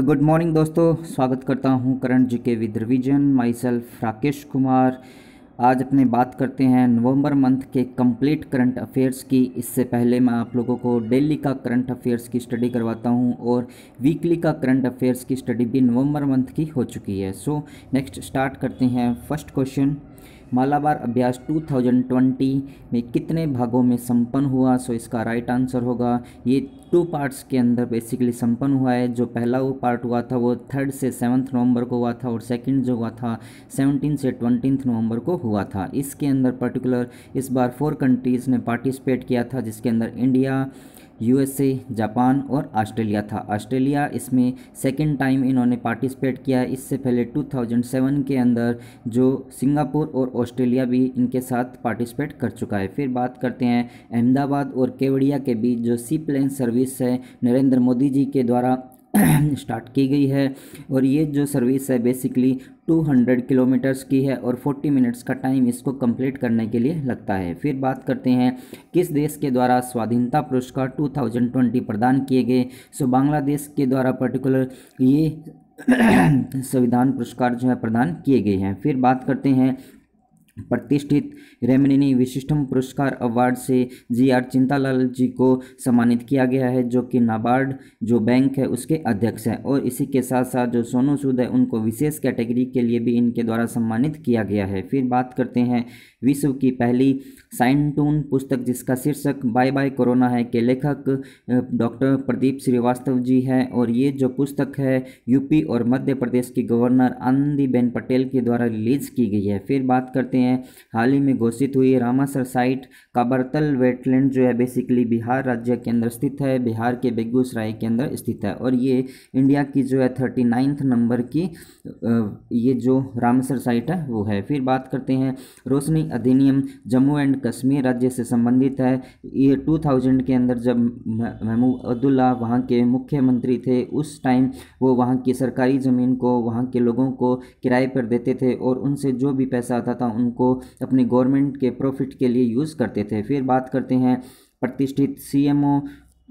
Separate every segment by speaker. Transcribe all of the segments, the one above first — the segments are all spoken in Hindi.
Speaker 1: गुड मॉर्निंग दोस्तों स्वागत करता हूं current G K with revision myself Rakesh Kumar आज अपने बात करते हैं नवंबर मंथ के कंप्लीट करंट अफेयर्स की इससे पहले मैं आप लोगों को डेली का करंट अफेयर्स की स्टडी करवाता हूं और वीकली का करंट अफेयर्स की स्टडी भी नवंबर मंथ की हो चुकी है सो नेक्स्ट स्टार्ट करते हैं फर्स्ट क्वेश्चन मालाबार अभ्यास 2020 में कितने भागों में संपन्न हुआ सो इसका राइट आंसर होगा ये टू पार्ट्स के अंदर बेसिकली संपन्न हुआ है जो पहला वो पार्ट हुआ था वो थर्ड से सेवन्थ नवंबर को हुआ था और सेकंड जो हुआ था सेवनटीन से ट्वेंटी नवंबर को हुआ था इसके अंदर पर्टिकुलर इस बार फोर कंट्रीज़ ने पार्टिसिपेट किया था जिसके अंदर इंडिया यूएसए जापान और ऑस्ट्रेलिया था ऑस्ट्रेलिया इसमें सेकेंड टाइम इन्होंने पार्टिसिपेट किया इससे पहले 2007 के अंदर जो सिंगापुर और ऑस्ट्रेलिया भी इनके साथ पार्टिसिपेट कर चुका है फिर बात करते हैं अहमदाबाद और केवड़िया के बीच जो सी प्लेन सर्विस है नरेंद्र मोदी जी के द्वारा स्टार्ट की गई है और ये जो सर्विस है बेसिकली 200 किलोमीटर्स की है और 40 मिनट्स का टाइम इसको कंप्लीट करने के लिए लगता है फिर बात करते हैं किस देश के द्वारा स्वाधीनता पुरस्कार 2020 प्रदान किए गए सो बांग्लादेश के द्वारा पर्टिकुलर ये संविधान पुरस्कार जो है प्रदान किए गए हैं फिर बात करते हैं प्रतिष्ठित रेमनिनी विशिष्टम पुरस्कार अवार्ड से जी आर चिंतालाल जी को सम्मानित किया गया है जो कि नाबार्ड जो बैंक है उसके अध्यक्ष हैं और इसी के साथ साथ जो सोनू सूद है उनको विशेष कैटेगरी के लिए भी इनके द्वारा सम्मानित किया गया है फिर बात करते हैं विश्व की पहली साइंटून पुस्तक जिसका शीर्षक बाय बाय कोरोना है के लेखक डॉक्टर प्रदीप श्रीवास्तव जी हैं और ये जो पुस्तक है यूपी और मध्य प्रदेश की गवर्नर आनंदीबेन पटेल के द्वारा रिलीज की गई है फिर बात करते हैं हाल ही में घोषित हुई रामासर साइट का बर्तल वेटलैंड जो है बेसिकली बिहार राज्य के अंदर स्थित है बिहार के बेगूसराय के अंदर स्थित है और ये इंडिया की जो है थर्टी नाइन्थ नंबर की ये जो रामसर साइट है वो है फिर बात करते हैं रोशनी अधिनियम जम्मू एंड कश्मीर राज्य से संबंधित है ये टू थाउजेंड के अंदर जब महमूद अब्दुल्ला वहाँ के मुख्यमंत्री थे उस टाइम वो वहाँ की सरकारी ज़मीन को वहाँ के लोगों को किराए पर देते थे और उनसे जो भी पैसा आता था उनको अपनी गवर्नमेंट गवर्नमेंट के प्रॉफिट के लिए यूज़ करते थे फिर बात करते हैं प्रतिष्ठित सीएमओ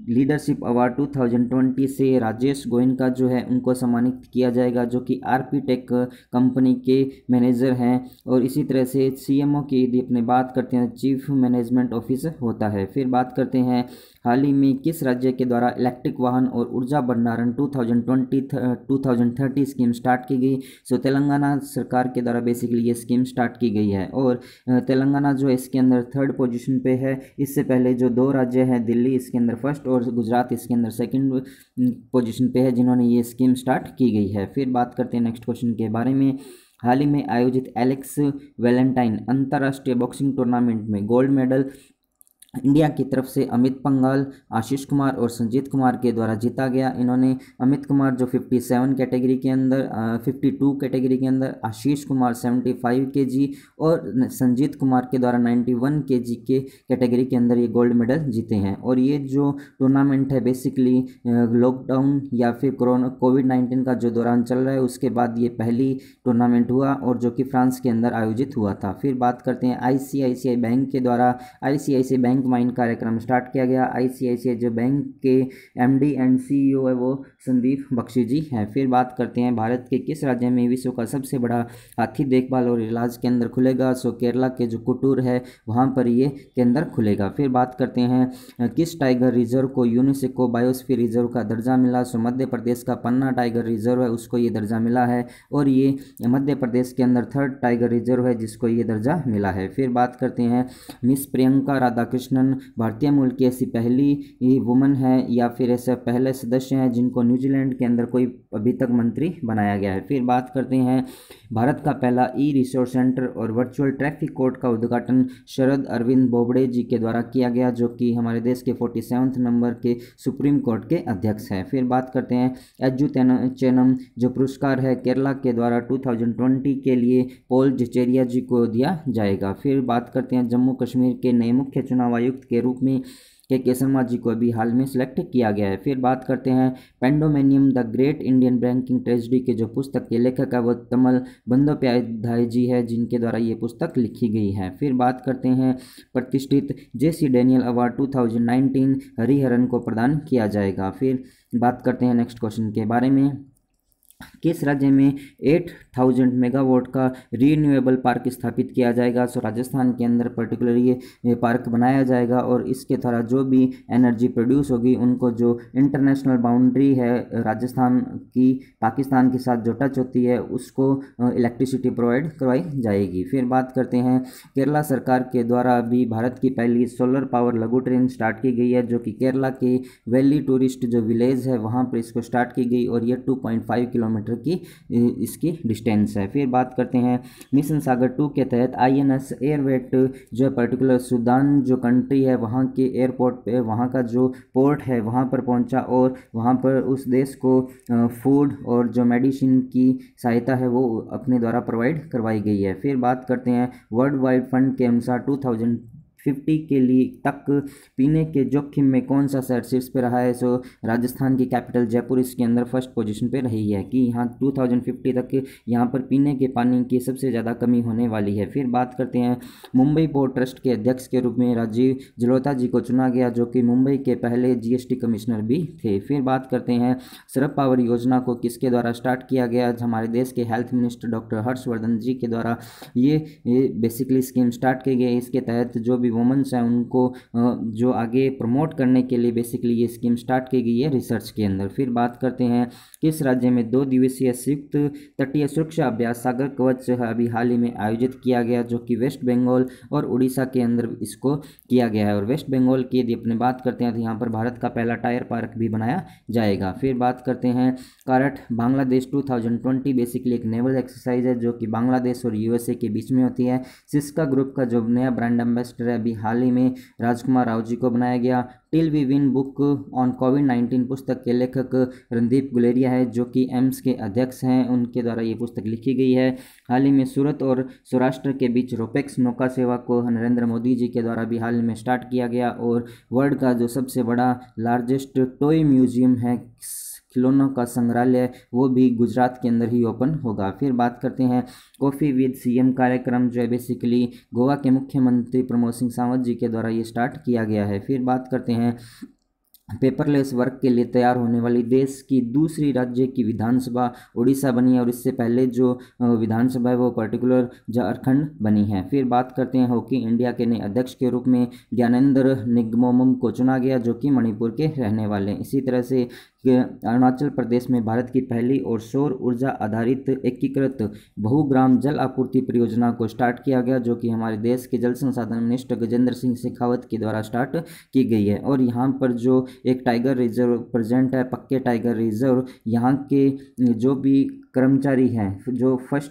Speaker 1: लीडरशिप अवार्ड 2020 से राजेश गोयनका जो है उनको सम्मानित किया जाएगा जो कि आर पी टेक कंपनी के मैनेजर हैं और इसी तरह से सीएमओ की यदि अपने बात करते हैं चीफ मैनेजमेंट ऑफिसर होता है फिर बात करते हैं हाल ही में किस राज्य के द्वारा इलेक्ट्रिक वाहन और ऊर्जा भंडारण 2020 2030 स्कीम स्टार्ट की गई सो तेलंगाना सरकार के द्वारा बेसिकली ये स्कीम स्टार्ट की गई है और तेलंगाना जो इसके अंदर थर्ड पोजिशन पे है इससे पहले जो दो राज्य हैं दिल्ली इसके अंदर फर्स्ट और गुजरात इसके अंदर सेकेंड पोजिशन पर है जिन्होंने ये स्कीम स्टार्ट की गई है फिर बात करते हैं नेक्स्ट क्वेश्चन के बारे में हाल ही में आयोजित एलेक्स वेलेंटाइन अंतर्राष्ट्रीय बॉक्सिंग टूर्नामेंट में गोल्ड मेडल इंडिया की तरफ से अमित पंगाल आशीष कुमार और संजीत कुमार के द्वारा जीता गया इन्होंने अमित कुमार जो 57 कैटेगरी के अंदर 52 कैटेगरी के अंदर आशीष कुमार 75 जी और संजीत कुमार के द्वारा 91 जी के कैटेगरी के अंदर ये गोल्ड मेडल जीते हैं और ये जो टूर्नामेंट है बेसिकली लॉकडाउन या फिर कोरोना कोविड नाइन्टीन का जो दौरान चल रहा है उसके बाद ये पहली टूर्नामेंट हुआ और जो कि फ्रांस के अंदर आयोजित हुआ था फिर बात करते हैं आई बैंक के द्वारा आई बैंक बैंक माइन कार्यक्रम स्टार्ट किया गया आई जो बैंक के एम एंड सी है वो संदीप बख्शी जी हैं फिर बात करते हैं भारत के किस राज्य में विश्व का सबसे बड़ा हाथी देखभाल और इलाज केंद्र खुलेगा सो केरला के जो कुटूर है वहाँ पर ये केंद्र खुलेगा फिर बात करते हैं किस टाइगर रिजर्व को यूनिसेको बायोस्फीयर रिजर्व का दर्जा मिला सो मध्य प्रदेश का पन्ना टाइगर रिजर्व है उसको ये दर्जा मिला है और ये मध्य प्रदेश के अंदर थर्ड टाइगर रिजर्व है जिसको ये दर्जा मिला है फिर बात करते हैं मिस प्रियंका राधाकृष्णन भारतीय मूल की ऐसी पहली वुमन है या फिर ऐसे पहले सदस्य हैं जिनको न्यूजीलैंड के अंदर कोई अभी तक मंत्री बनाया गया है फिर बात करते हैं भारत का पहला ई रिसोर्स सेंटर और वर्चुअल ट्रैफिक कोर्ट का उद्घाटन शरद अरविंद बोबड़े जी के द्वारा किया गया जो कि हमारे देश के फोर्टी नंबर के सुप्रीम कोर्ट के अध्यक्ष हैं फिर बात करते हैं एजू चेनम जो पुरस्कार है केरला के द्वारा टू के लिए पोल जचेरिया जी को दिया जाएगा फिर बात करते हैं जम्मू कश्मीर के नए मुख्य चुनाव आयुक्त के रूप में के शर्मा जी को अभी हाल में सिलेक्ट किया गया है फिर बात करते हैं pandemonium the great Indian banking tragedy के जो पुस्तक के लेखक है वो तमल बंदोपाध्याय जी है जिनके द्वारा ये पुस्तक लिखी गई है फिर बात करते हैं प्रतिष्ठित J C Daniel award to Hariharan को प्रदान किया जाएगा फिर बात करते हैं नेक्स्ट क्वेश्चन के बारे में किस राज्य में एट थाउजेंड मेगावाट का रीन्यूएबल पार्क स्थापित किया जाएगा सो राजस्थान के अंदर पर्टिकुलर ये पार्क बनाया जाएगा और इसके द्वारा जो भी एनर्जी प्रोड्यूस होगी उनको जो इंटरनेशनल बाउंड्री है राजस्थान की पाकिस्तान के साथ जो टच होती है उसको इलेक्ट्रिसिटी प्रोवाइड करवाई जाएगी फिर बात करते हैं केरला सरकार के द्वारा अभी भारत की पहली सोलर पावर लघु ट्रेन स्टार्ट की गई है जो कि केरला के वैली टूरिस्ट जो विलेज है वहाँ पर इसको स्टार्ट की गई और ये 2.5 किलोमीटर किलोमीटर की इसकी डिस्टेंस है फिर बात करते हैं मिशन सागर टू के तहत आई एन एस एयरवेट जो है पर्टिकुलर सूडान जो कंट्री है वहाँ के एयरपोर्ट पे वहाँ का जो पोर्ट है वहाँ पर पहुँचा और वहाँ पर उस देश को फूड और जो मेडिसिन की सहायता है वो अपने द्वारा प्रोवाइड करवाई गई है फिर बात करते हैं वर्ल्ड वाइड फंड के अनुसार टू थाउजेंड फिफ्टी के लिए तक पीने के जोखिम में कौन सा शहर शीर्ष पर रहा है सो राजस्थान की कैपिटल जयपुर इसके अंदर फर्स्ट पोजीशन पर रही है कि यहाँ 2050 तक यहाँ पर पीने के पानी की सबसे ज़्यादा कमी होने वाली है फिर बात करते हैं मुंबई पोर्ट ट्रस्ट के अध्यक्ष के रूप में राजीव जलोता जी को चुना गया जो कि मुंबई के पहले जीएसटी कमिश्नर भी थे फिर बात करते हैं सरप पावर योजना को किसके द्वारा स्टार्ट किया गया हमारे देश के health minister doctor Harshvardhan ji के द्वारा ये, ये बेसिकली स्कीम स्टार्ट की गई इसके तहत जो भी वुमेंस हैं उनको जो आगे प्रमोट करने के लिए बेसिकली ये स्कीम स्टार्ट की गई है रिसर्च के अंदर फिर बात करते हैं किस राज्य में दो दिवसीय संयुक्त तटीय सुरक्षा अभ्यास सागर कवच अभी हाल ही में आयोजित किया गया जो कि वेस्ट बंगाल और उड़ीसा के अंदर इसको किया गया है और वेस्ट बंगाल की यदि अपने बात करते हैं तो यहाँ पर भारत का पहला टायर पार्क भी बनाया जाएगा फिर बात करते हैं कारट बांग्लादेश टू बेसिकली एक नेवल एक्सरसाइज है जो कि बांग्लादेश और यूएसए के बीच में होती है सिस्का ग्रुप का जो नया ब्रांड एम्बेसडर है अभी हाल ही में राजकुमार राव जी को बनाया गया till we win book on COVID nineteen पुस्तक के लेखक रणदीप गुलेरिया है जो कि एम्स के अध्यक्ष हैं उनके द्वारा ये पुस्तक लिखी गई है हाल ही में सूरत और सौराष्ट्र के बीच रोपेक्स नौका सेवा को नरेंद्र मोदी जी के द्वारा भी हाल में स्टार्ट किया गया और वर्ल्ड का जो सबसे बड़ा लार्जेस्ट टॉय म्यूजियम है खिलौनों का संग्रहालय वो भी गुजरात के अंदर ही ओपन होगा फिर बात करते हैं कॉफ़ी विद सीएम कार्यक्रम जो है बेसिकली गोवा के मुख्यमंत्री प्रमोद सिंह सावंत जी के द्वारा ये स्टार्ट किया गया है फिर बात करते हैं पेपरलेस वर्क के लिए तैयार होने वाली देश की दूसरी राज्य की विधानसभा उड़ीसा बनी है और इससे पहले जो विधानसभा है वो पर्टिकुलर झारखंड बनी है फिर बात करते हैं हॉकी इंडिया के नए अध्यक्ष के रूप में ज्ञानेंद्र निगमोम को चुना गया जो कि मणिपुर के रहने वाले हैं इसी तरह से अरुणाचल प्रदेश में भारत की पहली और सौर ऊर्जा आधारित एकीकृत बहुग्राम जल आपूर्ति परियोजना को स्टार्ट किया गया जो कि हमारे देश के जल संसाधन मिनिस्टर गजेंद्र सिंह शेखावत के द्वारा स्टार्ट की गई है और यहाँ पर जो एक टाइगर रिजर्व प्रजेंट है पक्के टाइगर रिजर्व यहाँ के जो भी कर्मचारी हैं जो फर्स्ट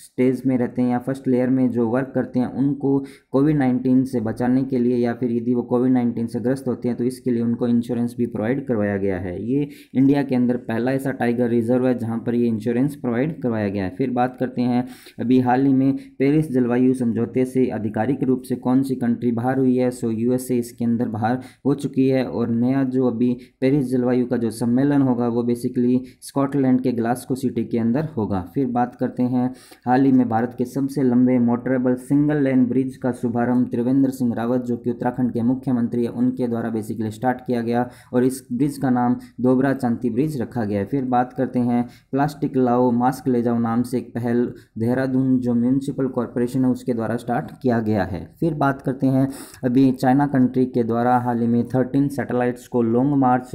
Speaker 1: स्टेज uh, में रहते हैं या फर्स्ट लेयर में जो वर्क करते हैं उनको कोविड नाइन्टीन से बचाने के लिए या फिर यदि वो कोविड नाइन्टीन से ग्रस्त होते हैं तो इसके लिए उनको इंश्योरेंस भी प्रोवाइड करवाया गया है ये इंडिया के अंदर पहला ऐसा टाइगर रिजर्व है जहाँ पर ये इंश्योरेंस प्रोवाइड करवाया गया है फिर बात करते हैं अभी हाल ही में पेरिस जलवायु समझौते से आधिकारिक रूप से कौन सी कंट्री बाहर हुई है सो यू इसके अंदर बाहर हो चुकी है और नया जो अभी पेरिस जलवायु का जो सम्मेलन होगा वो बेसिकली स्कॉटलैंड के ग्लास ग्लासको सिटी के अंदर होगा फिर बात करते हैं हाल ही में भारत के सबसे लंबे मोटरेबल सिंगल लेन ब्रिज का शुभारंभ त्रिवेंद्र सिंह रावत जो कि उत्तराखंड के मुख्यमंत्री है उनके द्वारा बेसिकली स्टार्ट किया गया और इस ब्रिज का नाम दोबरा चांती ब्रिज रखा गया है फिर बात करते हैं प्लास्टिक लाओ मास्क ले जाओ नाम से एक पहल देहरादून जो म्यूनसिपल कॉरपोरेशन है उसके द्वारा स्टार्ट किया गया है फिर बात करते हैं अभी चाइना कंट्री के द्वारा हाल ही में थर्टीन सैटेलाइट्स को लॉन्ग मार्च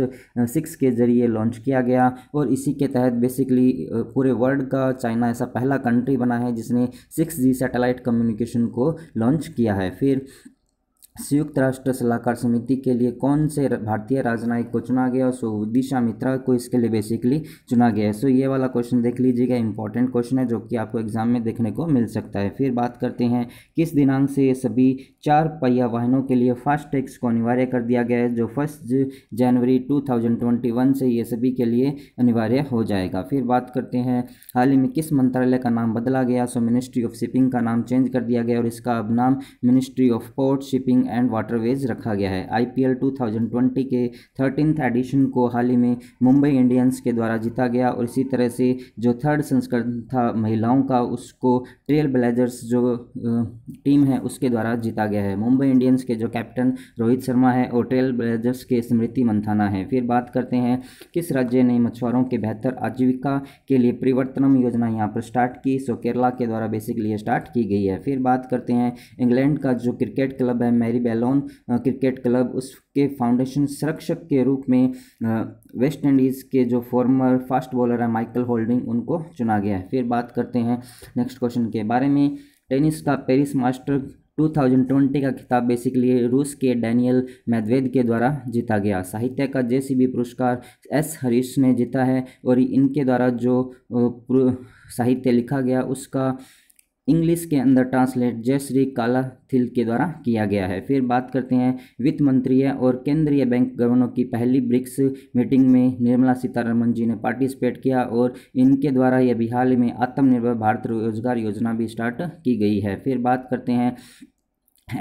Speaker 1: सिक्स के जरिए लॉन्च किया गया और इसी के तहत बेसिकली कंट्री पूरे वर्ल्ड का चाइना ऐसा पहला कंट्री बना है जिसने सिक्स जी सेटेलाइट कम्युनिकेशन को लॉन्च किया है फिर संयुक्त राष्ट्र सलाहकार समिति के लिए कौन से भारतीय राजनयिक को चुना गया सो उदिशा मित्रा को इसके लिए बेसिकली चुना गया है सो ये वाला क्वेश्चन देख लीजिएगा इंपॉर्टेंट क्वेश्चन है जो कि आपको एग्जाम में देखने को मिल सकता है फिर बात करते हैं किस दिनांक से ये सभी चार पहिया वाहनों के लिए फास्ट टैक्स को अनिवार्य कर दिया गया है जो फर्स्ट जनवरी टू से ये सभी के लिए अनिवार्य हो जाएगा फिर बात करते हैं हाल ही में किस मंत्रालय का नाम बदला गया सो मिनिस्ट्री ऑफ शिपिंग का नाम चेंज कर दिया गया और इसका अब नाम मिनिस्ट्री ऑफ पोर्ट शिपिंग रिवरिंग एंड वाटरवेज रखा गया है आईपीएल 2020 के थर्टीनथ एडिशन को हाल ही में मुंबई इंडियंस के द्वारा जीता गया और इसी तरह से जो थर्ड संस्करण था महिलाओं का उसको ट्रेल ब्लेजर्स जो टीम है उसके द्वारा जीता गया है मुंबई इंडियंस के जो कैप्टन रोहित शर्मा है और ट्रेल ब्लेजर्स के स्मृति मंथाना है फिर बात करते हैं किस राज्य ने मछुआरों के बेहतर आजीविका के लिए परिवर्तनम योजना यहाँ पर स्टार्ट की सो केरला के द्वारा बेसिकली स्टार्ट की गई है फिर बात करते हैं इंग्लैंड का जो क्रिकेट क्लब है Marylebone cricket club उसके फाउंडेशन संरक्षक के रूप में वेस्ट इंडीज़ के जो फॉर्मर फास्ट बॉलर है माइकल होल्डिंग उनको चुना गया है फिर बात करते हैं नेक्स्ट क्वेश्चन के बारे में टेनिस का पेरिस मास्टर 2020 का खिताब बेसिकली रूस के डैनियल मेदवेद के द्वारा जीता गया साहित्य का जेसीबी पुरस्कार एस हरीश ने जीता है और इनके द्वारा जो साहित्य लिखा गया उसका इंग्लिश के अंदर ट्रांसलेट जयश्री कालाथिल के द्वारा किया गया है फिर बात करते हैं वित्त मंत्री है और केंद्रीय बैंक गवर्नर की पहली ब्रिक्स मीटिंग में निर्मला सीतारमन जी ने पार्टिसिपेट किया और इनके द्वारा यह हाल में आत्मनिर्भर भारत रोजगार योजना भी स्टार्ट की गई है फिर बात करते हैं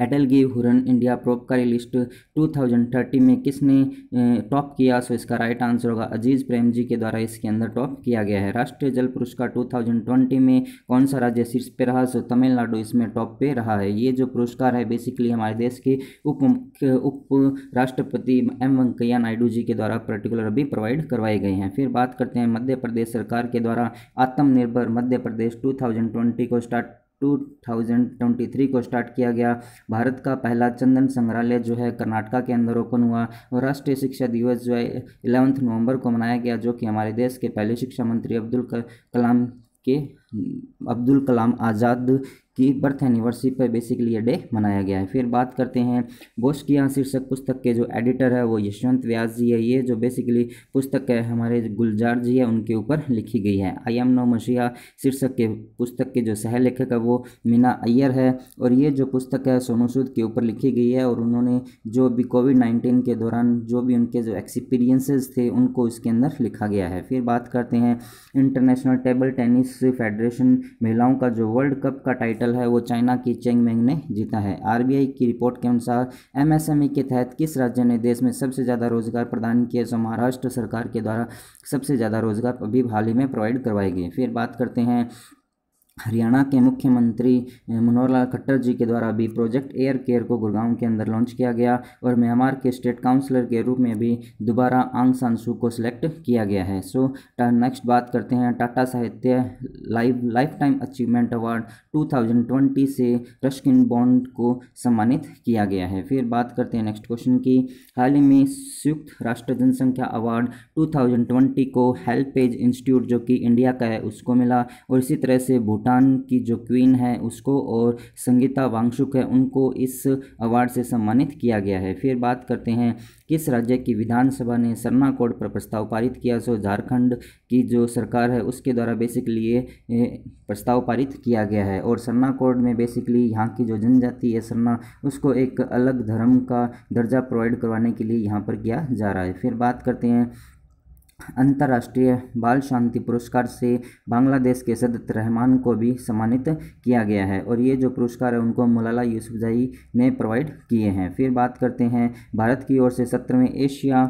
Speaker 1: एडल गिव हुरन इंडिया प्रोप का लिस्ट 2030 में किसने टॉप किया सो इसका राइट आंसर होगा अजीज प्रेम जी के द्वारा इसके अंदर टॉप किया गया है राष्ट्रीय जल पुरस्कार 2020 में कौन सा राज्य शीर्ष पे रहा सो तमिलनाडु इसमें टॉप पे रहा है ये जो पुरस्कार है बेसिकली हमारे देश के उप उप राष्ट्रपति एम वेंकैया नायडू जी के द्वारा पर्टिकुलर अभी प्रोवाइड करवाए गए हैं फिर बात करते हैं मध्य प्रदेश सरकार के द्वारा आत्मनिर्भर मध्य प्रदेश टू को स्टार्ट 2023 को स्टार्ट किया गया भारत का पहला चंदन संग्रहालय जो है कर्नाटका के अंदर ओपन हुआ और राष्ट्रीय शिक्षा दिवस जो है इलेवंथ नवंबर को मनाया गया जो कि हमारे देश के पहले शिक्षा मंत्री अब्दुल कलाम के अब्दुल कलाम आज़ाद की बर्थ एनिवर्सरी पर बेसिकली ये डे मनाया गया है फिर बात करते हैं यहाँ शीर्षक पुस्तक के जो एडिटर है वो यशवंत व्यास जी है ये जो बेसिकली पुस्तक है हमारे गुलजार जी है उनके ऊपर लिखी गई है आई एम नो मशिया शीर्षक के पुस्तक के जो सह लेखक है वो मीना अय्यर है और ये जो पुस्तक है सोनू सूद के ऊपर लिखी गई है और उन्होंने जो भी कोविड नाइन्टीन के दौरान जो भी उनके जो एक्सपीरियंसेस थे उनको इसके अंदर लिखा गया है फिर बात करते हैं इंटरनेशनल टेबल टेनिस फेडरेशन महिलाओं का जो वर्ल्ड कप का टाइटल टाइटल है वो चाइना की चेंग मेंग ने जीता है आरबीआई की रिपोर्ट के अनुसार एमएसएमई के तहत किस राज्य ने देश में सबसे ज़्यादा रोजगार प्रदान किए सो महाराष्ट्र सरकार के द्वारा सबसे ज़्यादा रोजगार अभी हाल ही में प्रोवाइड करवाए गए फिर बात करते हैं हरियाणा के मुख्यमंत्री मनोहर लाल खट्टर जी के द्वारा भी प्रोजेक्ट एयर केयर को गुड़गांव के अंदर लॉन्च किया गया और म्यांमार के स्टेट काउंसलर के रूप में भी दोबारा आंग सान सू को सिलेक्ट किया गया है सो so, नेक्स्ट बात करते हैं टाटा साहित्य live lifetime achievement award 2020 से रश्किन बॉन्ड को सम्मानित किया गया है फिर बात करते हैं नेक्स्ट क्वेश्चन की हाल ही में संयुक्त राष्ट्र जनसंख्या अवार्ड टू को हेल्पेज इंस्टीट्यूट जो कि इंडिया का है उसको मिला और इसी तरह से भूट भूटान की जो क्वीन है उसको और संगीता वांगशुक है उनको इस अवार्ड से सम्मानित किया गया है फिर बात करते हैं किस राज्य की विधानसभा ने सरना कोड पर प्रस्ताव पारित किया सो झारखंड की जो सरकार है उसके द्वारा बेसिकली ये प्रस्ताव पारित किया गया है और सरना कोड में बेसिकली यहाँ की जो जनजाति है सरना उसको एक अलग धर्म का दर्जा प्रोवाइड करवाने के लिए यहाँ पर किया जा रहा है फिर बात करते हैं अंतर्राष्ट्रीय बाल शांति पुरस्कार से बांग्लादेश के सदत रहमान को भी सम्मानित किया गया है और ये जो पुरस्कार है उनको मौलाना यूसुफजई ने प्रोवाइड किए हैं फिर बात करते हैं भारत की ओर से सत्रहवें एशिया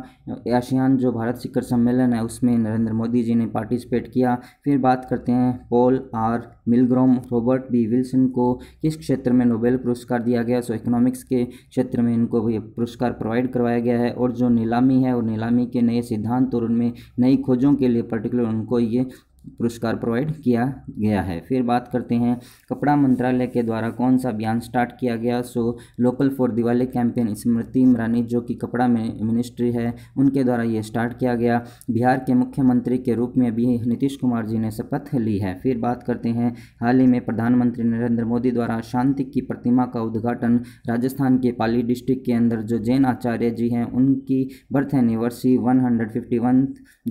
Speaker 1: एशियान जो भारत शिखर सम्मेलन है उसमें नरेंद्र मोदी जी ने पार्टिसिपेट किया फिर बात करते हैं Paul R Milgrom Robert B Wilson को किस क्षेत्र में नोबेल पुरस्कार दिया गया सो इकोनॉमिक्स के क्षेत्र में इनको भी पुरस्कार प्रोवाइड करवाया गया है और जो नीलामी है और नीलामी के नए सिद्धांत और उनमें नई खोजों के लिए पर्टिकुलर उनको ये पुरस्कार प्रोवाइड किया गया है फिर बात करते हैं कपड़ा मंत्रालय के द्वारा कौन सा अभियान स्टार्ट किया गया so local for Diwali campaign Smriti Irani जो कि कपड़ा मिनिस्ट्री है उनके द्वारा ये स्टार्ट किया गया बिहार के मुख्यमंत्री के रूप में भी नीतीश कुमार जी ने शपथ ली है फिर बात करते हैं हाल ही में प्रधानमंत्री नरेंद्र मोदी द्वारा शांति की प्रतिमा का उद्घाटन राजस्थान के पाली डिस्ट्रिक्ट के अंदर जो जैन आचार्य जी हैं उनकी बर्थ एनिवर्सरी वन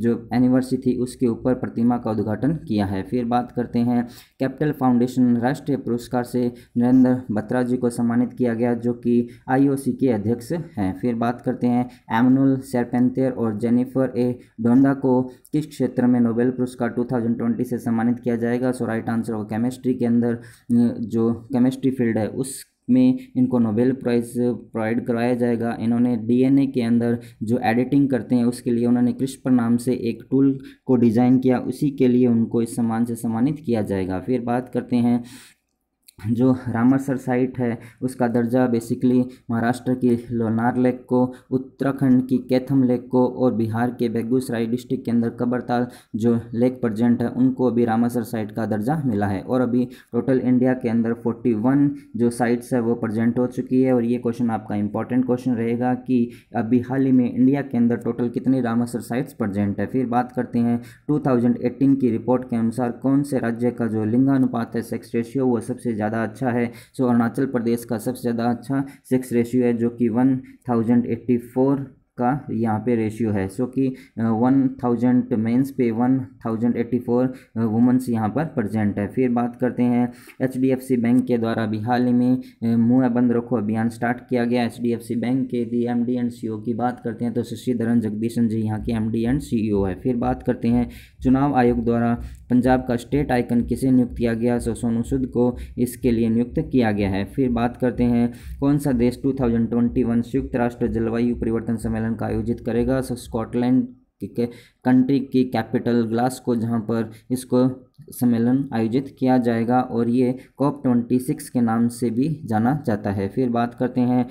Speaker 1: जो एनिवर्सरी थी उसके ऊपर प्रतिमा का उद्घाटन किया है फिर बात करते हैं कैपिटल फाउंडेशन राष्ट्रीय पुरस्कार से नरेंद्र बत्रा जी को सम्मानित किया गया जो कि आईओसी के अध्यक्ष हैं फिर बात करते हैं एमनुल सेरपेंतेर और जेनिफर ए डोंडा को किस क्षेत्र में नोबेल पुरस्कार 2020 से सम्मानित किया जाएगा सो राइट आंसर होगा केमिस्ट्री के अंदर जो केमिस्ट्री फील्ड है उस में इनको नोबेल प्राइज़ प्रोवाइड करवाया जाएगा इन्होंने डीएनए के अंदर जो एडिटिंग करते हैं उसके लिए उन्होंने क्रिस्पर नाम से एक टूल को डिज़ाइन किया उसी के लिए उनको इस सम्मान से सम्मानित किया जाएगा फिर बात करते हैं जो रामरसर साइट है उसका दर्जा बेसिकली महाराष्ट्र की लोनार लेक को उत्तराखंड की कैथम लेक को और बिहार के बेगूसराय डिस्ट्रिक्ट के अंदर कबरताल जो लेक प्रजेंट है उनको अभी रामरसर साइट का दर्जा मिला है और अभी टोटल इंडिया के अंदर 41 जो साइट्स है वो प्रजेंट हो चुकी है और ये क्वेश्चन आपका इंपॉर्टेंट क्वेश्चन रहेगा कि अभी हाल ही में इंडिया के अंदर टोटल कितनी रामसर साइट्स प्रजेंट है फिर बात करते हैं टू की रिपोर्ट के अनुसार कौन से राज्य का जो लिंगानुपात है सेक्स रेशियो वो सबसे ज़्यादा अच्छा है सो अरुणाचल प्रदेश का सबसे ज़्यादा अच्छा सेक्स रेशियो है जो कि वन थाउजेंड एट्टी फोर का यहाँ पे रेशियो है सो कि वन थाउजेंड मेन्स पे one thousand eighty four women's यहाँ पर प्रजेंट है फिर बात करते हैं H D F C bank के द्वारा अभी हाल ही में मुँह बंद रखो अभियान स्टार्ट किया गया H D F C bank के the M D and C O की बात करते हैं तो शशिधरन जगदीशन जी यहाँ के M D and C O है फिर बात करते हैं चुनाव आयोग द्वारा पंजाब का स्टेट आइकन किसे नियुक्त किया गया सो सोनू सूद को इसके लिए नियुक्त किया गया है फिर बात करते हैं कौन सा देश 2021 संयुक्त राष्ट्र जलवायु परिवर्तन सम्मेलन का आयोजित करेगा सो स्कॉटलैंड कंट्री की कैपिटल ग्लासको जहां पर इसको सम्मेलन आयोजित किया जाएगा और ये कॉप ट्वेंटी सिक्स के नाम से भी जाना जाता है फिर बात करते हैं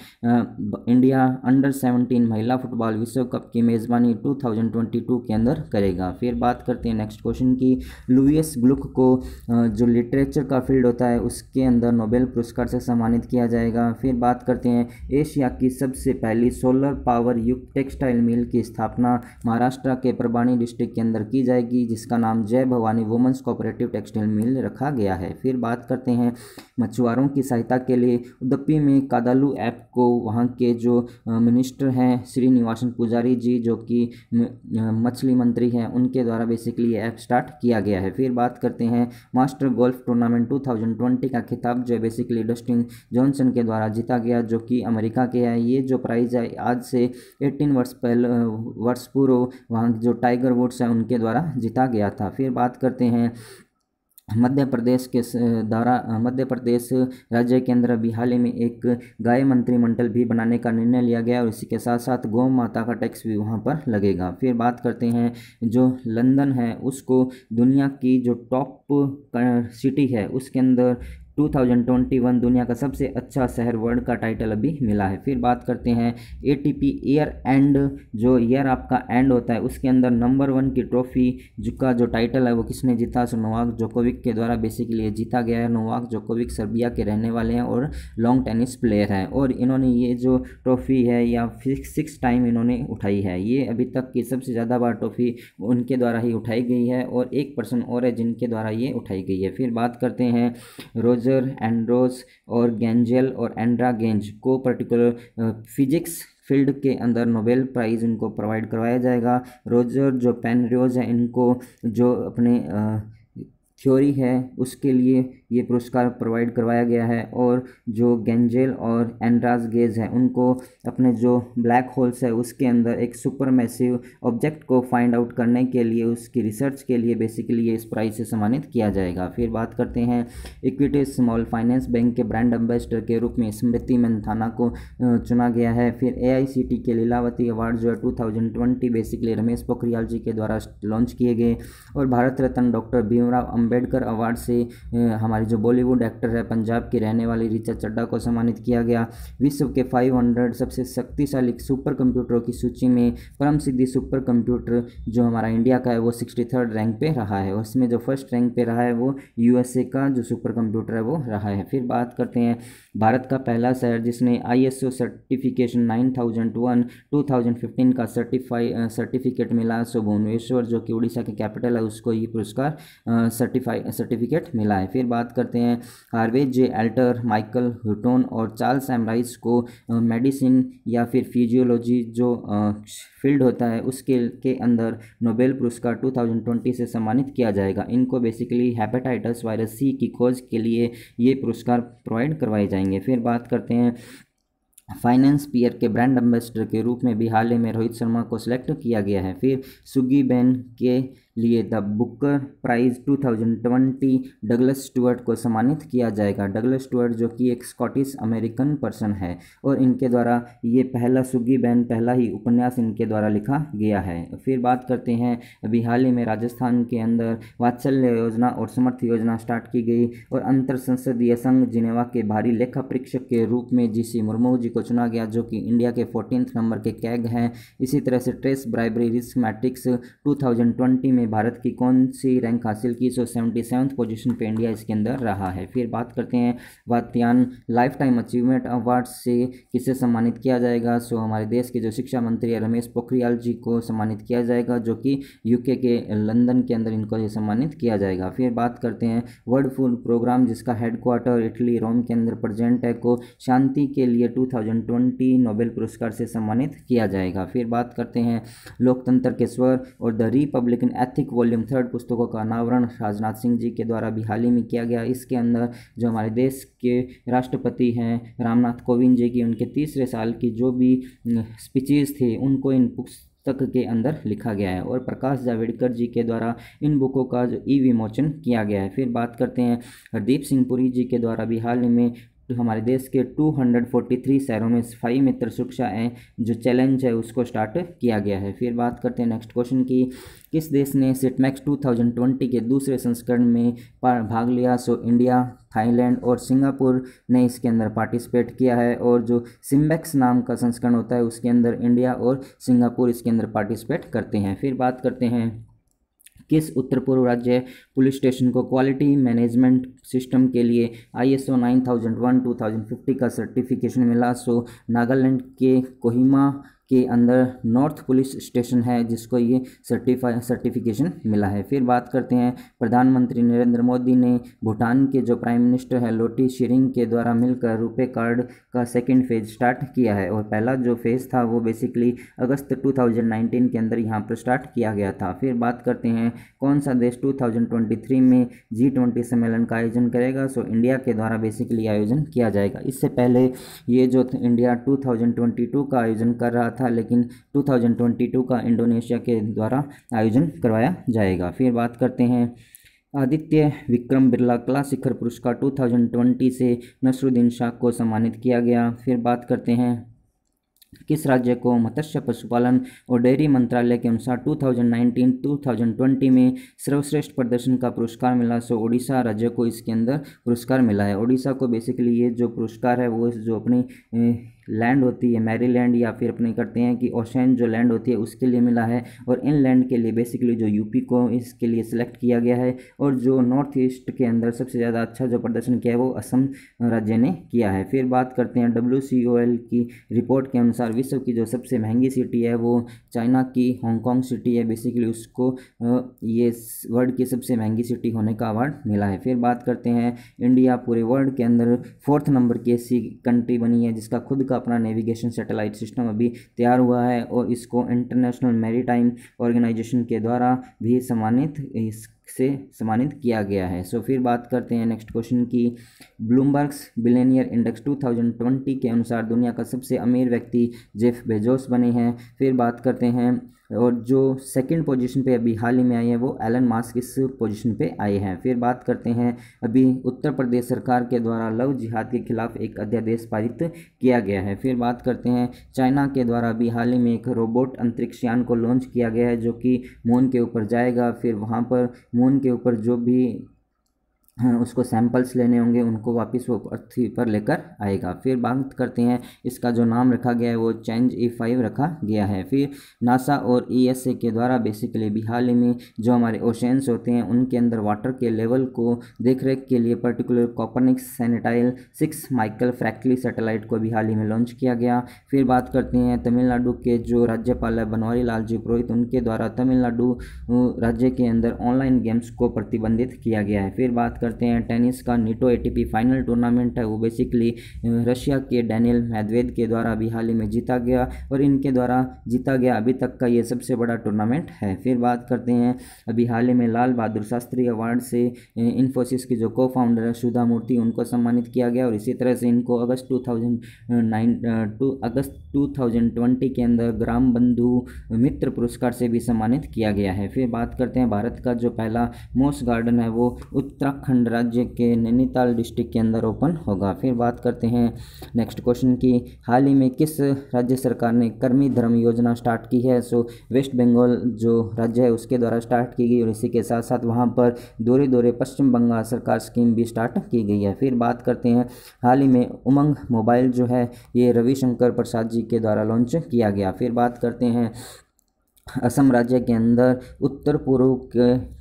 Speaker 1: इंडिया अंडर सेवनटीन महिला फुटबॉल विश्व कप की मेज़बानी टू थाउजेंड ट्वेंटी टू के अंदर करेगा फिर बात करते हैं नेक्स्ट क्वेश्चन की लुइस ग्लुक को जो लिटरेचर का फील्ड होता है उसके अंदर नोबेल पुरस्कार से सम्मानित किया जाएगा फिर बात करते हैं एशिया की सबसे पहली सोलर पावर युक्त टेक्सटाइल मिल की स्थापना महाराष्ट्र के परबाणी डिस्ट्रिक्ट के अंदर की जाएगी जिसका नाम जय भवानी वुमेंस कॉपर कोऑपरेटिव टेक्सटाइल मिल रखा गया है फिर बात करते हैं मछुआरों की सहायता के लिए उदप्पी में कादालू ऐप को वहाँ के जो मिनिस्टर हैं श्रीनिवासन पुजारी जी जो कि मछली मंत्री हैं उनके द्वारा बेसिकली ऐप स्टार्ट किया गया है फिर बात करते हैं मास्टर गोल्फ टूर्नामेंट टू का खिताब जो बेसिकली डस्टिन जॉनसन के द्वारा जीता गया जो कि अमेरिका के है ये जो प्राइज़ है आज से एट्टीन वर्ष पहले वर्ष पूर्व वहाँ जो टाइगर वुड्स हैं उनके द्वारा जीता गया था फिर बात करते हैं मध्य प्रदेश के द्वारा मध्य प्रदेश राज्य के अंदर अभी हाल ही में एक गाय मंत्रिमंडल भी बनाने का निर्णय लिया गया और इसी के साथ साथ गौ माता का टैक्स भी वहाँ पर लगेगा फिर बात करते हैं जो लंदन है उसको दुनिया की जो टॉप सिटी है उसके अंदर 2021 दुनिया का सबसे अच्छा शहर वर्ल्ड का टाइटल अभी मिला है फिर बात करते हैं ए ईयर एंड जो ईयर आपका एंड होता है उसके अंदर नंबर वन की ट्रॉफी का जो टाइटल है वो किसने जीता सो नोवाक जोकोविक के द्वारा बेसिकली जीता गया है नोवाक जोकोविक सर्बिया के रहने वाले हैं और लॉन्ग टेनिस प्लेयर हैं और इन्होंने ये जो ट्रॉफी है या सिक्स टाइम इन्होंने उठाई है ये अभी तक की सबसे ज़्यादा बार ट्रॉफी उनके द्वारा ही उठाई गई है और एक पर्सन और है जिनके द्वारा ये उठाई गई है फिर बात करते हैं रोज मेजर एंड्रोस और गेंजेल और एंड्रा गेंज को पर्टिकुलर फिजिक्स फील्ड के अंदर नोबेल प्राइज़ इनको प्रोवाइड करवाया जाएगा रोजर जो पेनरियोज है इनको जो अपने uh, थ्योरी है उसके लिए ये पुरस्कार प्रोवाइड करवाया गया है और जो गेंजेल और एंड्राज गेज है उनको अपने जो ब्लैक होल्स है उसके अंदर एक सुपर मैसिव ऑब्जेक्ट को फाइंड आउट करने के लिए उसकी रिसर्च के लिए बेसिकली ये इस प्राइज़ से सम्मानित किया जाएगा फिर बात करते हैं इक्विटी स्मॉल फाइनेंस बैंक के ब्रांड एम्बेसडर के रूप में स्मृति मंथाना को चुना गया है फिर ए के लीलावती अवार्ड जो है टू बेसिकली रमेश पोखरियाल जी के द्वारा लॉन्च किए गए और भारत रत्न डॉक्टर भीमराव अम्बे अम्बेडकर अवार्ड से हमारे जो बॉलीवुड एक्टर है पंजाब की रहने वाली रिचा चड्डा को सम्मानित किया गया विश्व के 500 सबसे शक्तिशाली सुपर कंप्यूटरों की सूची में परम सिद्धि सुपर कंप्यूटर जो हमारा इंडिया का है वो सिक्सटी थर्ड रैंक पर रहा है उसमें जो फर्स्ट रैंक पर रहा है वो यूएसए का जो सुपर कंप्यूटर है वो रहा है फिर बात करते हैं भारत का पहला शहर जिसने I certification nine thousand one two thousand fifteen का सर्टिफाई सर्टिफिकेट मिला सो भुवनेश्वर जो कि उड़ीसा के कैपिटल है उसको ये पुरस्कार सर्टिफिक सर्टिफाई सर्टिफिकेट मिला है फिर बात करते हैं Harvey J Alter Michael Houghton और चार्ल्स एमराइज को मेडिसिन या फिर फिजियोलॉजी जो फील्ड होता है उसके के अंदर नोबेल पुरस्कार 2020 से सम्मानित किया जाएगा इनको बेसिकली हेपेटाइटिस वायरस सी की खोज के लिए ये पुरस्कार प्रोवाइड करवाए जाएंगे फिर बात करते हैं फाइनेंस पीयर के ब्रांड एम्बेसडर के रूप में भी हाल ही में रोहित शर्मा को सिलेक्ट किया गया है फिर सुगी बेन के लिए the Booker prize 2020 Douglas Stuart को सम्मानित किया जाएगा डगलस स्टूअर्ट जो कि एक स्कॉटिश अमेरिकन पर्सन है और इनके द्वारा ये पहला सुगी बैन पहला ही उपन्यास इनके द्वारा लिखा गया है फिर बात करते हैं अभी हाल ही में राजस्थान के अंदर वात्सल्य योजना और समर्थ योजना स्टार्ट की गई और अंतर संसदीय संघ जिनेवा के भारी लेखा परीक्षक के रूप में जी सी मुर्मू जी को चुना गया जो कि इंडिया के फोर्टीन नंबर के कैग हैं इसी तरह से ट्रेस ब्राइबरी रिस्क मैट्रिक्स टू में में भारत की कौन सी रैंक हासिल की सो सेवेंटी सेवन्थ पोजिशन पर इंडिया इसके अंदर रहा है फिर बात करते हैं Vatayan lifetime achievement award से किसे सम्मानित किया जाएगा सो हमारे देश के जो शिक्षा मंत्री है रमेश पोखरियाल जी को सम्मानित किया जाएगा जो कि यूके के लंदन के अंदर इनको ये सम्मानित किया जाएगा फिर बात करते हैं वर्ल्ड फूड प्रोग्राम जिसका हेडक्वार्टर इटली रोम के अंदर प्रजेंट है को शांति के लिए ट्वेंटी नोबेल पुरस्कार से सम्मानित किया जाएगा फिर बात करते हैं लोकतंत्र के स्वर और द रिपब्लिकन नैतिक वॉल्यूम थर्ड पुस्तकों का अनावरण राजनाथ सिंह जी के द्वारा भी हाल ही में किया गया इसके अंदर जो हमारे देश के राष्ट्रपति हैं रामनाथ कोविंद जी की उनके तीसरे साल की जो भी स्पीचेज थी उनको इन पुस्तक के अंदर लिखा गया है और प्रकाश जावड़ेकर जी के द्वारा इन बुकों का जो ई e विमोचन किया गया है फिर बात करते हैं हरदीप सिंह पुरी जी के द्वारा भी हाल ही में जो तो हमारे देश के 243 शहरों में सफाई मित्र शिक्षा है जो चैलेंज है उसको स्टार्ट किया गया है फिर बात करते हैं नेक्स्ट क्वेश्चन की किस देश ने सिटमैक्स 2020 के दूसरे संस्करण में भाग लिया सो इंडिया थाईलैंड और सिंगापुर ने इसके अंदर पार्टिसिपेट किया है और जो सिम्बैक्स नाम का संस्करण होता है उसके अंदर इंडिया और सिंगापुर इसके अंदर पार्टिसिपेट करते हैं फिर बात करते हैं किस उत्तर पूर्व राज्य पुलिस स्टेशन को क्वालिटी मैनेजमेंट सिस्टम के लिए I S O nine thousand one two thousand fifty का सर्टिफिकेशन मिला सो नागालैंड के कोहिमा के अंदर नॉर्थ पुलिस स्टेशन है जिसको ये सर्टिफाई सर्टिफिकेशन मिला है फिर बात करते हैं प्रधानमंत्री नरेंद्र मोदी ने भूटान के जो प्राइम मिनिस्टर है लोटी शेरिंग के द्वारा मिलकर रुपे कार्ड का सेकेंड फेज स्टार्ट किया है और पहला जो फेज़ था वो बेसिकली अगस्त 2019 के अंदर यहाँ पर स्टार्ट किया गया था फिर बात करते हैं कौन सा देश टू में जी ट्वेंटी सम्मेलन का आयोजन करेगा सो इंडिया के द्वारा बेसिकली आयोजन किया जाएगा इससे पहले ये जो इंडिया टू का आयोजन कर रहा रहा था लेकिन 2022 का इंडोनेशिया के द्वारा आयोजन करवाया जाएगा फिर बात करते हैं आदित्य विक्रम बिरला कला शिखर पुरस्कार 2020 से नसरुद्दीन शाह को सम्मानित किया गया फिर बात करते हैं किस राज्य को मत्स्य पशुपालन और डेयरी मंत्रालय के अनुसार 2019-2020 में सर्वश्रेष्ठ प्रदर्शन का पुरस्कार मिला सो ओडिशा राज्य को इसके अंदर पुरस्कार मिला है ओडिशा को बेसिकली ये जो पुरस्कार है वो जो अपनी लैंड होती है मैरीलैंड या फिर अपने करते हैं कि ओशन जो लैंड होती है उसके लिए मिला है और इन लैंड के लिए बेसिकली जो यूपी को इसके लिए सिलेक्ट किया गया है और जो नॉर्थ ईस्ट के अंदर सबसे ज़्यादा अच्छा जो प्रदर्शन किया है वो असम राज्य ने किया है फिर बात करते हैं डब्ल्यू की रिपोर्ट के अनुसार विश्व की जो सबसे महंगी सिटी है वो चाइना की हॉन्गकॉन्ग सिटी है बेसिकली उसको ये वर्ल्ड की सबसे महंगी सिटी होने का अवार्ड मिला है फिर बात करते हैं इंडिया पूरे वर्ल्ड के अंदर फोर्थ नंबर की ऐसी कंट्री बनी है जिसका खुद का का अपना नेविगेशन सेटेलाइट सिस्टम अभी तैयार हुआ है और इसको इंटरनेशनल मैरीटाइम ऑर्गेनाइजेशन के द्वारा भी सम्मानित से सम्मानित किया गया है सो so, फिर बात करते हैं नेक्स्ट क्वेश्चन की ब्लूमबर्ग्स बिलेनियर इंडेक्स 2020 के अनुसार दुनिया का सबसे अमीर व्यक्ति जेफ बेजोस बने हैं फिर बात करते हैं और जो सेकंड पोजीशन पे अभी हाल ही में आए हैं वो एलन मास्क इस पोजीशन पे आए हैं फिर बात करते हैं अभी उत्तर प्रदेश सरकार के द्वारा लव जिहाद के खिलाफ एक अध्यादेश पारित किया गया है फिर बात करते हैं चाइना के द्वारा अभी हाल ही में एक रोबोट अंतरिक्ष यान को लॉन्च किया गया है जो कि मून के ऊपर जाएगा फिर वहाँ पर मून के ऊपर जो भी हाँ, उसको सैंपल्स लेने होंगे उनको वापस वो पृथ्वी पर लेकर आएगा फिर बात करते हैं इसका जो नाम रखा गया है वो चेंज ई फाइव रखा गया है फिर नासा और ई एस ए के द्वारा बेसिकली बिहार में जो हमारे ओशंस होते हैं उनके अंदर वाटर के लेवल को देख रेख के लिए particular Copernicus sentinel six Michael Freilich satellite को बिहार में लॉन्च किया गया फिर बात करते हैं तमिलनाडु के जो राज्यपाल है बनवारी लाल जी पुरोहित उनके द्वारा तमिलनाडु राज्य के अंदर ऑनलाइन गेम्स को प्रतिबंधित किया गया है फिर बात करते हैं टेनिस का नीटो ए फाइनल टूर्नामेंट है वो बेसिकली रशिया के डैनियल मैदवेद के द्वारा अभी हाल ही में जीता गया और इनके द्वारा जीता गया अभी तक का ये सबसे बड़ा टूर्नामेंट है फिर बात करते हैं अभी हाल ही में लाल बहादुर शास्त्री अवार्ड से इन्फोसिस के जो को फाउंडर है सुधा मूर्ति उनको सम्मानित किया गया और इसी तरह से इनको अगस्त टू टू अगस्त टू के अंदर ग्राम बंधु मित्र पुरस्कार से भी सम्मानित किया गया है फिर बात करते हैं भारत का जो पहला मोस गार्डन है वो उत्तराखंड उत्तराखंड राज्य के नैनीताल डिस्ट्रिक्ट के अंदर ओपन होगा फिर बात करते हैं नेक्स्ट क्वेश्चन की हाल ही में किस राज्य सरकार ने कर्मी धर्म योजना स्टार्ट की है सो वेस्ट बंगाल जो राज्य है उसके द्वारा स्टार्ट की गई और इसी के साथ साथ वहाँ पर दूरे दूरे पश्चिम बंगाल सरकार स्कीम भी स्टार्ट की गई है फिर बात करते हैं हाल ही में उमंग मोबाइल जो है ये रविशंकर प्रसाद जी के द्वारा लॉन्च किया गया फिर बात करते हैं असम राज्य के अंदर उत्तर पूर्व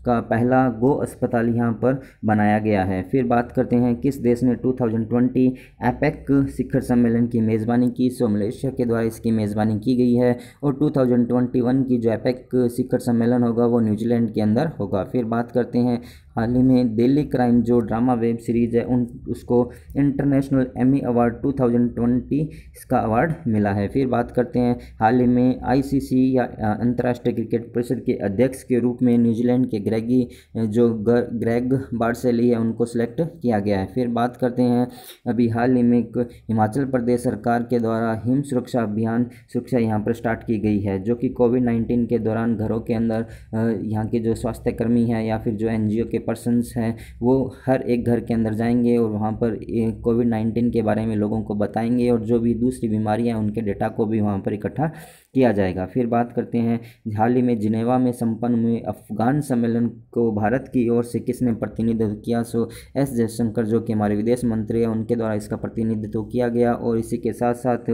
Speaker 1: का पहला गो अस्पताल यहाँ पर बनाया गया है फिर बात करते हैं किस देश ने 2020 एपेक शिखर सम्मेलन की मेज़बानी की सो मलेशिया के द्वारा इसकी मेज़बानी की गई है और 2021 की जो एपेक शिखर सम्मेलन होगा वो न्यूजीलैंड के अंदर होगा फिर बात करते हैं हाल ही में दिल्ली क्राइम जो ड्रामा वेब सीरीज़ है उन उसको इंटरनेशनल एमी अवार्ड 2020 इसका अवार्ड मिला है फिर बात करते हैं हाल ही में आईसीसी या अंतर्राष्ट्रीय क्रिकेट परिषद के अध्यक्ष के रूप में न्यूजीलैंड के ग्रेगी जो ग्रेग बार्सेली है उनको सेलेक्ट किया गया है फिर बात करते हैं अभी हाल ही में हिमाचल प्रदेश सरकार के द्वारा हिम सुरक्षा अभियान सुरक्षा यहाँ पर स्टार्ट की गई है जो कि कोविड नाइन्टीन के दौरान घरों के अंदर यहाँ के जो स्वास्थ्यकर्मी हैं या फिर जो एन के पर्सनस हैं वो हर एक घर के अंदर जाएंगे और वहाँ पर कोविड नाइन्टीन के बारे में लोगों को बताएंगे और जो भी दूसरी बीमारियाँ हैं उनके डेटा को भी वहाँ पर इकट्ठा किया जाएगा फिर बात करते हैं हाल ही में जिनेवा में संपन्न हुए अफगान सम्मेलन को भारत की ओर से किसने प्रतिनिधित्व किया सो एस जयशंकर जो कि हमारे विदेश मंत्री हैं उनके द्वारा इसका प्रतिनिधित्व किया गया और इसी के साथ साथ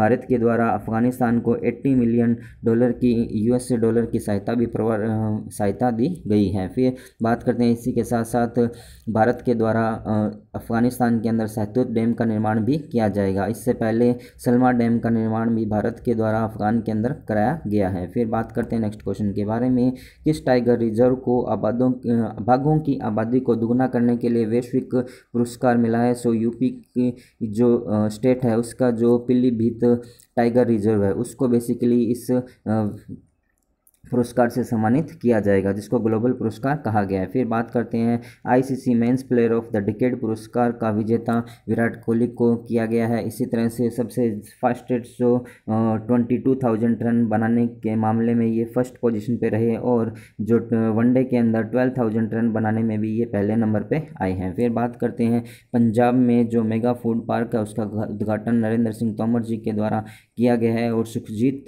Speaker 1: भारत के द्वारा अफगानिस्तान को 80 मिलियन डॉलर की यू डॉलर की सहायता भी सहायता दी गई है फिर बात करते हैं इसी के साथ साथ भारत के द्वारा अफगानिस्तान के अंदर सहतूत डैम का निर्माण भी किया जाएगा इससे पहले सलमा डैम का निर्माण भी भारत के द्वारा अफगान प्लान के अंदर कराया गया है फिर बात करते हैं नेक्स्ट क्वेश्चन के बारे में किस टाइगर रिजर्व को आबादों बाघों की आबादी को दुगना करने के लिए वैश्विक पुरस्कार मिला है सो यूपी की जो स्टेट है उसका जो पीलीभीत टाइगर रिजर्व है उसको बेसिकली इस पुरस्कार से सम्मानित किया जाएगा जिसको ग्लोबल पुरस्कार कहा गया है फिर बात करते हैं ICC men's player of the decade पुरस्कार का विजेता विराट कोहली को किया गया है इसी तरह से सबसे फास्टेस्ट जो ट्वेंटी टू थाउजेंड रन बनाने के मामले में ये फर्स्ट पोजीशन पे रहे और जो वनडे के अंदर ट्वेल्व थाउजेंड रन बनाने में भी ये पहले नंबर पर आए हैं फिर बात करते हैं पंजाब में जो मेगा फूड पार्क है उसका उद्घाटन नरेंद्र सिंह तोमर जी के द्वारा किया गया है और Sukhjit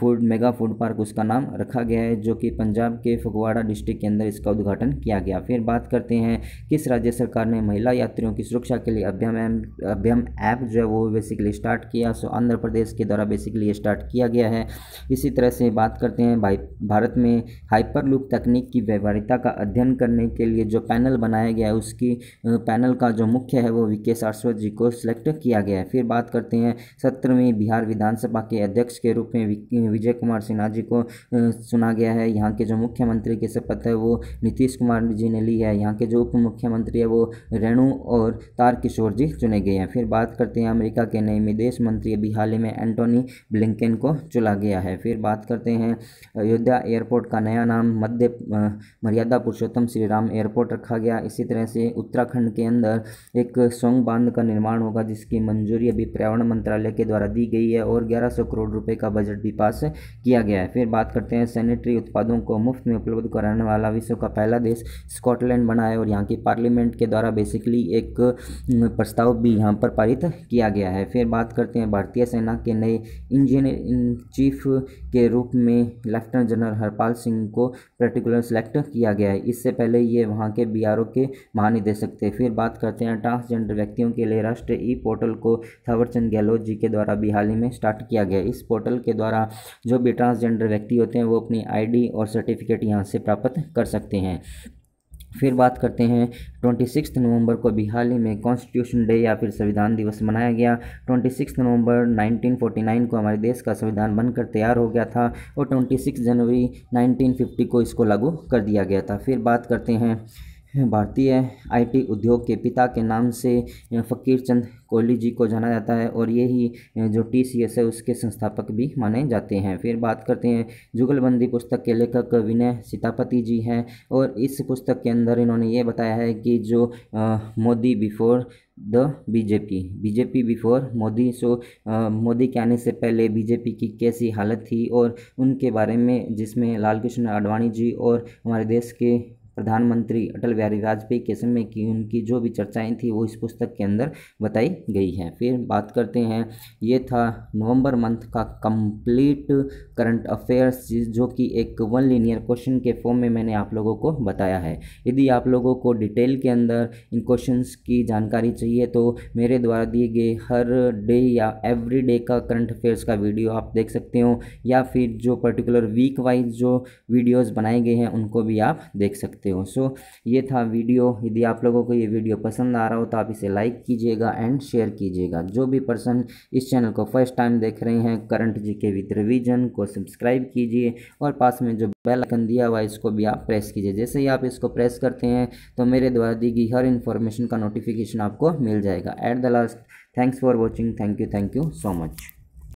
Speaker 1: food mega food park उसका नाम रखा गया है जो कि पंजाब के फगवाड़ा डिस्ट्रिक्ट के अंदर इसका उद्घाटन किया गया फिर बात करते हैं किस राज्य सरकार ने महिला यात्रियों की सुरक्षा के लिए अभ्यम अभ्यम ऐप जो है वो बेसिकली स्टार्ट किया सो आंध्र प्रदेश के द्वारा बेसिकली स्टार्ट किया गया है इसी तरह से बात करते हैं भाई भारत में हाइपर लुक तकनीक की व्यवहारिता का अध्ययन करने के लिए जो पैनल बनाया गया है उसकी पैनल का जो मुख्य है वो वी के सारस्वत जी को सिलेक्ट किया गया है फिर बात करते हैं सत्रहवीं बिहार विधानसभा के अध्यक्ष के रूप में विजय कुमार सिन्हा जी को चुना गया है यहाँ के जो मुख्यमंत्री की शपथ है वो नीतीश कुमार जी ने ली है यहाँ के जो उप मुख्यमंत्री है वो रेणु और तार किशोर जी चुने गए हैं फिर बात करते हैं अमेरिका के नए विदेश मंत्री अभी हाल ही में एंटोनी ब्लिंकन को चुना गया है फिर बात करते हैं अयोध्या एयरपोर्ट का नया नाम मध्य मर्यादा पुरुषोत्तम श्री राम एयरपोर्ट रखा गया इसी तरह से उत्तराखंड के अंदर एक सोंग बांध का निर्माण होगा जिसकी मंजूरी अभी पर्यावरण मंत्रालय के द्वारा दी गई है है और 1100 करोड़ रुपए का बजट भी पास किया गया है फिर बात करते हैं सैनिटरी उत्पादों को मुफ्त में उपलब्ध कराने वाला विश्व का पहला देश स्कॉटलैंड बना है और यहाँ की पार्लियामेंट के द्वारा बेसिकली एक प्रस्ताव भी यहाँ पर पारित किया गया है फिर बात करते हैं भारतीय सेना के नए इंजीनियर इन चीफ के रूप में लेफ्टिनेंट जनरल हरपाल सिंह को पर्टिकुलर सेलेक्ट किया गया है इससे पहले ये वहाँ के बी के महानिदेशक थे फिर बात करते हैं ट्रांसजेंडर व्यक्तियों के लिए राष्ट्रीय ई पोर्टल को थावरचंद गहलोत जी के द्वारा भी हाल ही में स्टार्ट किया गया इस पोर्टल के द्वारा जो भी ट्रांसजेंडर व्यक्ति होते हैं वो अपनी आईडी और सर्टिफिकेट यहाँ से प्राप्त कर सकते हैं फिर बात करते हैं ट्वेंटी सिक्स नवंबर को भी हाल ही में कॉन्स्टिट्यूशन डे या फिर संविधान दिवस मनाया गया ट्वेंटी सिक्स नवंबर नाइन को हमारे देश का संविधान बनकर तैयार हो गया था और ट्वेंटी सिक्स जनवरी नाइनटीन फिफ्टी को इसको लागू कर दिया गया था फिर बात करते हैं भारतीय आईटी उद्योग के पिता के नाम से फ़कीर चंद कोहली जी को जाना जाता है और ये ही जो टी सी एस है उसके संस्थापक भी माने जाते हैं फिर बात करते हैं जुगलबंदी पुस्तक के लेखक विनय सीतापति जी हैं और इस पुस्तक के अंदर इन्होंने ये बताया है कि जो Modi before the BJP BJP before Modi so Modi के आने से पहले बीजेपी की कैसी हालत थी और उनके बारे में जिसमें लाल कृष्ण आडवाणी जी और हमारे देश के प्रधानमंत्री अटल बिहारी वाजपेयी के समय की उनकी जो भी चर्चाएं थी वो इस पुस्तक के अंदर बताई गई हैं फिर बात करते हैं ये था नवंबर मंथ का कंप्लीट करंट अफेयर्स जो कि एक वन लीनियर क्वेश्चन के फॉर्म में मैंने आप लोगों को बताया है यदि आप लोगों को डिटेल के अंदर इन क्वेश्चन की जानकारी चाहिए तो मेरे द्वारा दिए गए हर डे या एवरी डे का करंट अफेयर्स का वीडियो आप देख सकते हो या फिर जो पर्टिकुलर वीक वाइज जो वीडियोज़ बनाए गए हैं उनको भी आप देख सकते सकते हो सो ये था वीडियो यदि आप लोगों को ये वीडियो पसंद आ रहा हो तो आप इसे लाइक कीजिएगा एंड शेयर कीजिएगा जो भी पर्सन इस चैनल को फर्स्ट टाइम देख रहे हैं current G K with revision को सब्सक्राइब कीजिए और पास में जो बेल आइकन दिया हुआ है इसको भी आप प्रेस कीजिए जैसे ही आप इसको प्रेस करते हैं तो मेरे द्वारा दी गई हर इन्फॉर्मेशन का नोटिफिकेशन आपको मिल जाएगा at the last thanks for watching thank you thank you so much